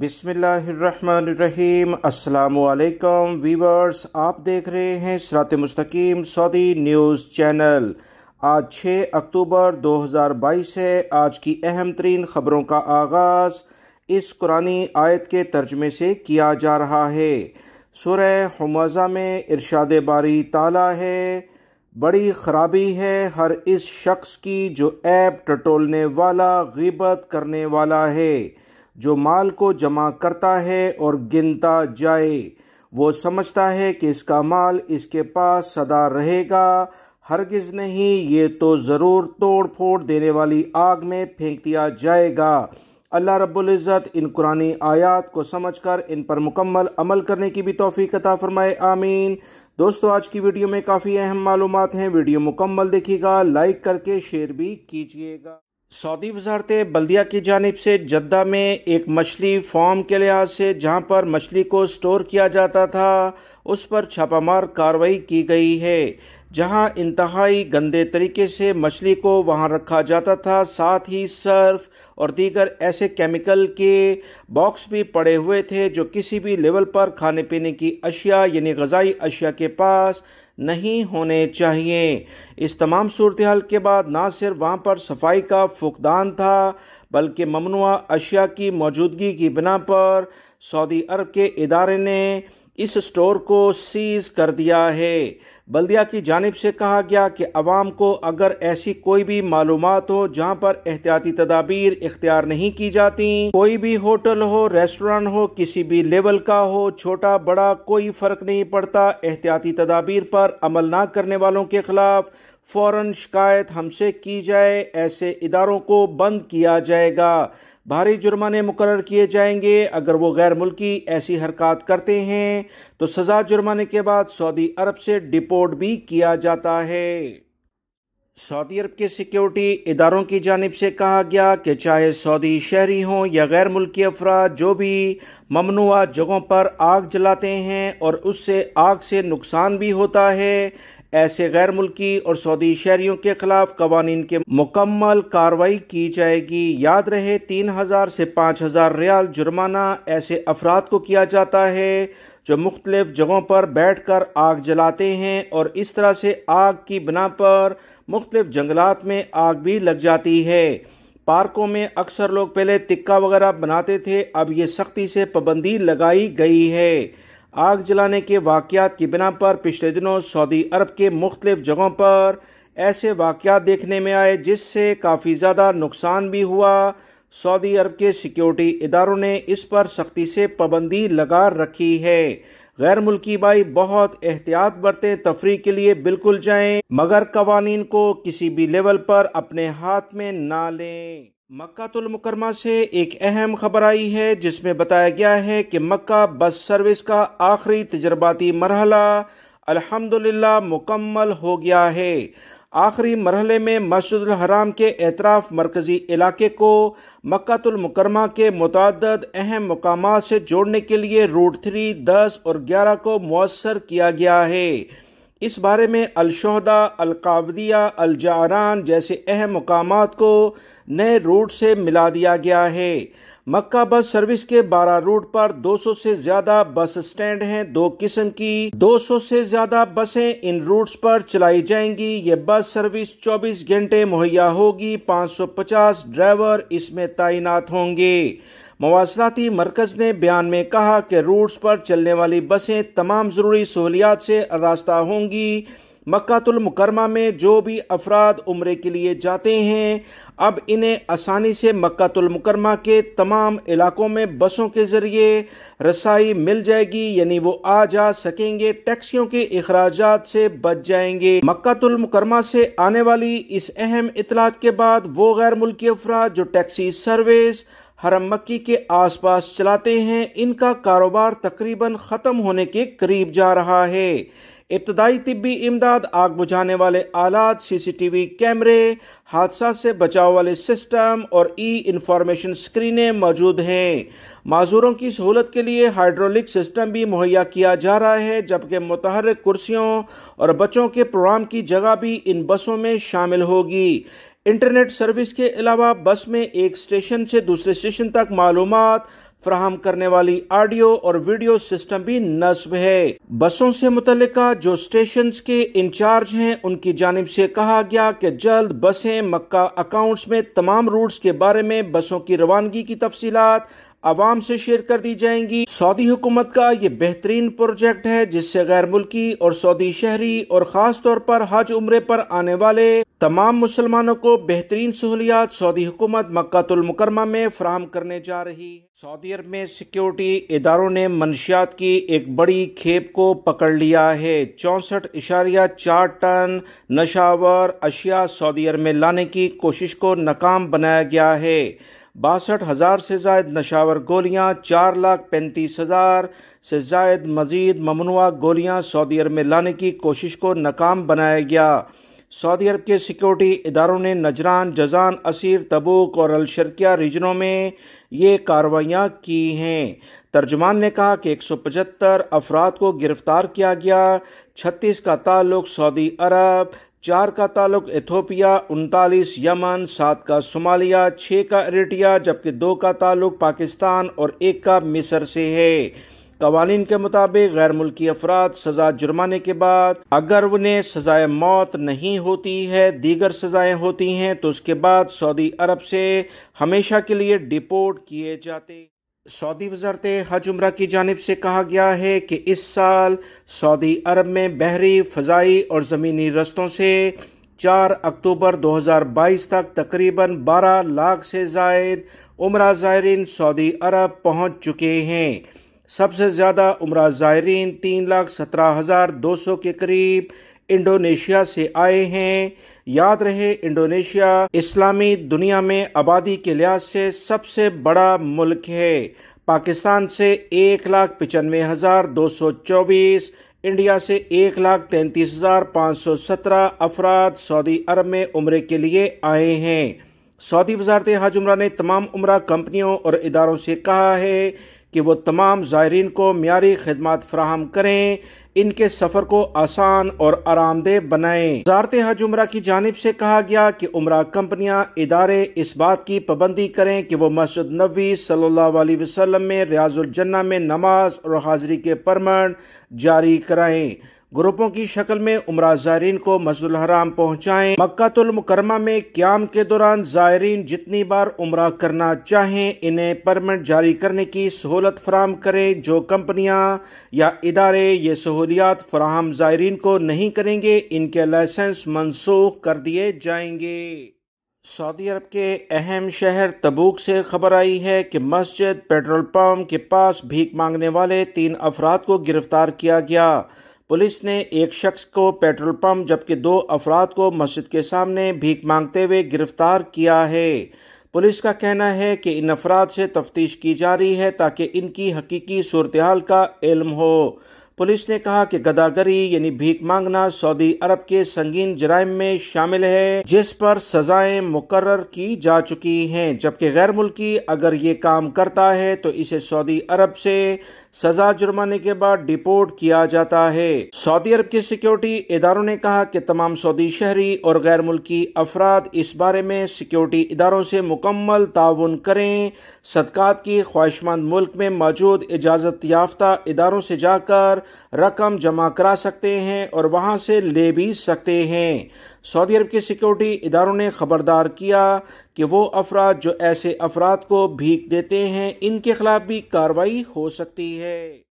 बिसमीम असलकम वीवर्स आप देख रहे हैं सरात मुस्तकीम सऊदी न्यूज़ चैनल आज 6 अक्टूबर 2022 है आज की अहम तरीन खबरों का आगाज़ इस कुरानी आयत के तर्जमे से किया जा रहा है सुरह हमज़ा में इरशाद बारी ताला है बड़ी खराबी है हर इस शख्स की जो ऐप टटोलने वाला गिबत करने वाला है जो माल को जमा करता है और गिनता जाए वो समझता है कि इसका माल इसके पास सदा रहेगा हरगिज नहीं ये तो ज़रूर तोड़ फोड़ देने वाली आग में फेंक दिया जाएगा अल्लाह रब्ज़त इन कुरानी आयात को समझ कर इन पर मुकम्मल अमल करने की भी तोफ़ी कता फ़रमाए आमीन दोस्तों आज की वीडियो में काफ़ी अहम मालूम हैं वीडियो मुकम्मल देखिएगा लाइक करके शेयर भी कीजिएगा सऊदी वजारत बल्दिया की जानब से जद्दा में एक मछली फार्म के लिहाज से जहां पर मछली को स्टोर किया जाता था उस पर छापामार कार्रवाई की गई है जहां इंतहाई गंदे तरीके से मछली को वहां रखा जाता था साथ ही सर्फ और दीगर ऐसे केमिकल के बॉक्स भी पड़े हुए थे जो किसी भी लेवल पर खाने पीने की अशिया यानी गजाई अशिया के पास नहीं होने चाहिए इस तमाम सूरत हाल के बाद ना सिर्फ वहाँ पर सफाई का फुकदान था बल्कि ममनुआ अशिया की मौजूदगी की बिना पर सऊदी अरब के इदारे ने इस स्टोर को सीज कर दिया है बल्दिया की जानब से कहा गया कि आवाम को अगर ऐसी कोई भी मालूम हो जहाँ पर एहतियाती तदाबीर इख्तियार नहीं की जाती कोई भी होटल हो रेस्टोरेंट हो किसी भी लेवल का हो छोटा बड़ा कोई फर्क नहीं पड़ता एहतियाती तदाबीर पर अमल न करने वालों के खिलाफ फौरन शिकायत हमसे की जाए ऐसे इदारों को बंद किया जाएगा भारी जुर्माने मुकर किए जाएंगे अगर वो गैर मुल्की ऐसी हरकत करते हैं तो सज़ा जुर्माने के बाद सऊदी अरब से डिपोर्ट भी किया जाता है सऊदी अरब के सिक्योरिटी इदारों की जानब से कहा गया कि चाहे सऊदी शहरी हों या गैर मुल्की अफराद जो भी ममनुआ जगहों पर आग जलाते हैं और उससे आग से नुकसान भी होता है ऐसे गैर मुल्की और सऊदी शहरियों के खिलाफ कवानीन के मुकम्मल कार्रवाई की जाएगी याद रहे तीन हजार से पांच हजार रियाल जुर्माना ऐसे अफराद को किया जाता है जो मुख्तलिफ जगहों पर बैठ कर आग जलाते हैं और इस तरह से आग की बिना पर मुख्तलिफ जंगलात में आग भी लग जाती है पार्कों में अक्सर लोग पहले तिक्का वगैरह बनाते थे अब ये सख्ती से पाबंदी लगाई गई है आग जलाने के वाकत की बिना पर पिछले दिनों सऊदी अरब के मुख्तलिफ जगहों पर ऐसे वाक़ात देखने में आए जिससे काफ़ी ज़्यादा नुकसान भी हुआ सऊदी अरब के सिक्योरिटी इदारों ने इस पर सख्ती से पाबंदी लगा रखी है गैर मुल्की भाई बहुत एहतियात बरते तफरी के लिए बिल्कुल जाएं मगर कवानीन को किसी भी लेवल पर अपने हाथ में ना लें मक्कातुलमकरमा से एक अहम खबर आई है जिसमें बताया गया है कि मक्का बस सर्विस का आखिरी तजर्बाती मरहला अल्हम्दुलिल्लाह मुकम्मल हो गया है आखिरी मरहले में मस्जिद हराम के एतराफ़ मरकज़ी इलाके को मक्तुलमकरमा के मुतद अहम मकाम से जोड़ने के लिए रूट थ्री दस और ग्यारह को मवसर किया गया है इस बारे में अलशहदा अलकावदिया अलजारान जैसे अहम मकाम को नए रूट से मिला दिया गया है मक्का बस सर्विस के 12 रूट पर 200 से ज्यादा बस स्टैंड हैं दो किस्म की 200 से ज्यादा बसें इन रूट्स पर चलाई जाएंगी ये बस सर्विस 24 घंटे मुहैया होगी 550 ड्राइवर इसमें तैनात होंगे मवासलाती मरकज ने बयान में कहा कि रूट्स पर चलने वाली बसें तमाम ज़रूरी सहूलियात से रास्ता होंगी मक्तुलमकरमा में जो भी अफराद उम्र के लिए जाते हैं अब इन्हें आसानी से मक्तुलमकरमा के तमाम इलाकों में बसों के ज़रिए रसाई मिल जाएगी यानी वो आ जा सकेंगे टैक्सियों के अखराज से बच जाएंगे मक्तुलमकरमा से आने वाली इस अहम इतलात के बाद वो गैर मुल्की अफराद जो टैक्सी सर्विस हरम मक्की के आसपास चलाते हैं इनका कारोबार तकरीबन ख़त्म होने के करीब जा रहा है इब्तदाई तिब्बी इमदाद आग बुझाने वाले आलात सीसीटीवी कैमरे हादसा से बचाव वाले सिस्टम और ई इंफॉर्मेशन स्क्रीनें मौजूद हैं माजूरों की सहूलत के लिए हाइड्रोलिक सिस्टम भी मुहैया किया जा रहा है जबकि मुतहर कुर्सियों और बच्चों के प्रोग्राम की जगह भी इन बसों में शामिल होगी इंटरनेट सर्विस के अलावा बस में एक स्टेशन से दूसरे स्टेशन तक मालूम फ्राहम करने वाली ऑडियो और वीडियो सिस्टम भी नस्ब है बसों से मुतल जो स्टेशन के इंचार्ज हैं उनकी जानब से कहा गया कि जल्द बसें मक्का अकाउंट्स में तमाम रूट्स के बारे में बसों की रवानगी की तफसीत आवाम से शेयर कर दी जाएंगी सऊदी हुकूमत का ये बेहतरीन प्रोजेक्ट है जिससे गैर मुल्की और सऊदी शहरी और खास तौर पर हज उम्र पर आने वाले तमाम मुसलमानों को बेहतरीन सहूलियात सऊदी हुकूमत मक्तुलमकरमा में फ्राहम करने जा रही सऊदी अरब में सिक्योरिटी इदारों ने मनशियात की एक बड़ी खेप को पकड़ लिया है चौसठ इशारिया चार टन नशावर अशिया सऊदी अरब में लाने की कोशिश को नाकाम बनाया गया है बासठ हज़ार से जायद नशावर गोलियां चार लाख पैंतीस हज़ार से जायद मजीद ममनुआ गोलियां सऊदी अरब में लाने की कोशिश को नाकाम बनाया गया सऊदी अरब के सिक्योरिटी इदारों ने नजरान जजान असीर तबूक और अलशरकिया रीजनों में ये कार्रवाइयाँ की हैं तर्जमान ने कहा कि एक सौ पचहत्तर अफराद को गिरफ्तार किया गया छत्तीस का ताल्लुक सऊदी अरब चार का ताल्लुक इथोपिया उनतालीस यमन सात का सोमालिया छः का एरिटिया जबकि दो का ताल्लुक पाकिस्तान और एक का मिस्र से है कवानीन के मुताबिक गैर मुल्की अफराद सजा जुर्माने के बाद अगर उन्हें सजाए मौत नहीं होती है दीगर सजाएं होती हैं तो उसके बाद सऊदी अरब से हमेशा के लिए डिपोर्ट किए जाते सऊदी वजारत हज उम्र की जानब से कहा गया है कि इस साल सऊदी अरब में बहरी फजाई और ज़मीनी रस्तों से 4 अक्टूबर 2022 तक तकरीबन 12 लाख से जायद उम्र ज़ायरीन सऊदी अरब पहुंच चुके हैं सबसे ज़्यादा उम्र ज़ायरीन तीन लाख सत्रह हज़ार दो सौ के करीब इंडोनेशिया से आए हैं याद रहे इंडोनेशिया इस्लामी दुनिया में आबादी के लिहाज से सबसे बड़ा मुल्क है पाकिस्तान से एक लाख पचानवे हज़ार दो सौ चौबीस इंडिया से एक लाख तैंतीस हज़ार पाँच सौ सत्रह अफराद सऊदी अरब में उम्र के लिए आए हैं सऊदी वजारत हज उम्र ने तमाम उम्र कंपनियों और इदारों से कहा है कि वो तमाम ज़ायरीन को मीरी खदमात फ्राहम करें इनके सफ़र को आसान और आरामदेह बनाएं वजारत हज उम्र की जानब से कहा गया कि उम्र कंपनियां इदारे इस बात की पाबंदी करें कि वो मस्जिद नबी सल्लल्लाहु अलैहि में रियाजुलजन्ना में नमाज और हाजिरी के परमन जारी कराएं ग्रुपों की शक्ल में उमरा जायरीन को हराम पहुँचाए मक्कातुलमकरमा में क्याम के दौरान जायरीन जितनी बार उम्र करना चाहें इन्हें परमिट जारी करने की सहूलत फराम करें जो कंपनियां या इदारे ये सहूलियात फराहम जायरीन को नहीं करेंगे इनके लाइसेंस मनसूख कर दिए जाएंगे सऊदी अरब के अहम शहर तबूक से खबर आई है कि मस्जिद पेट्रोल पंप के पास भीख मांगने वाले तीन अफराद को गिरफ्तार किया गया पुलिस ने एक शख्स को पेट्रोल पंप जबकि दो अफराद को मस्जिद के सामने भीख मांगते हुए गिरफ्तार किया है पुलिस का कहना है कि इन अफराद से तफ्तीश की जा रही है ताकि इनकी हकीकी सूरत हाल का इल्म हो पुलिस ने कहा कि गदागरी यानी भीख मांगना सऊदी अरब के संगीन जराइम में शामिल है जिस पर सजाएं मुकर्र की जा चुकी हैं जबकि गैर मुल्की अगर ये काम करता है तो इसे सऊदी अरब से सजा जुर्माने के बाद डिपोर्ट किया जाता है सऊदी अरब के सिक्योरिटी इदारों ने कहा कि तमाम सऊदी शहरी और गैर मुल्की अफराद इस बारे में सिक्योरिटी इदारों से मुकम्मल ताउन करें सदकात की ख्वाहिशमंद मुल्क में मौजूद इजाजत याफ्ता इदारों से जाकर रकम जमा करा सकते हैं और वहां से ले भी सकते हैं सऊदी अरब के सिक्योरिटी इदारों ने खबरदार किया कि वो अफराद जो ऐसे अफराद को भीख देते हैं इनके खिलाफ भी कार्रवाई हो सकती है